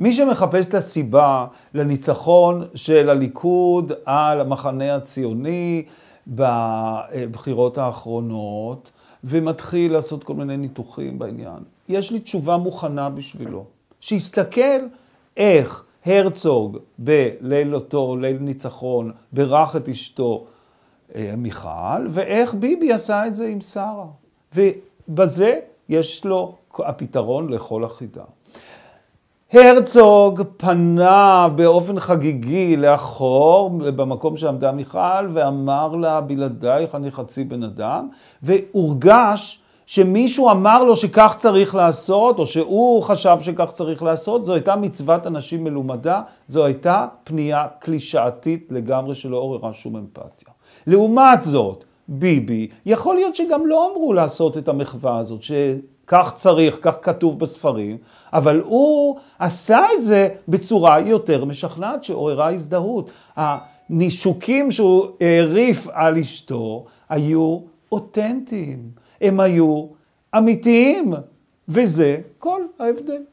מי שמחפש את הסיבה לניצחון של הליכוד על המחנה הציוני בבחירות האחרונות, ומתחיל לעשות כל מיני ניתוחים בעניין, יש לי תשובה מוכנה בשבילו. שיסתכל איך הרצוג בליל אותו, ליל ניצחון, בירך את אשתו אה, מיכל, ואיך ביבי עשה את זה עם שרה. ובזה יש לו הפתרון לכל החידה. הרצוג פנה באופן חגיגי לאחור, במקום שעמדה מיכל, ואמר לה, בלעדייך אני חצי בן אדם, והורגש שמישהו אמר לו שכך צריך לעשות, או שהוא חשב שכך צריך לעשות, זו הייתה מצוות אנשים מלומדה, זו הייתה פנייה קלישאתית לגמרי שלא עוררה שום אמפתיה. לעומת זאת, ביבי, יכול להיות שגם לא אמרו לעשות את המחווה הזאת, שכך צריך, כך כתוב בספרים, אבל הוא עשה את זה בצורה יותר משכנעת, שעוררה הזדהות. הנישוקים שהוא העריף על אשתו היו אותנטיים, הם היו אמיתיים, וזה כל ההבדל.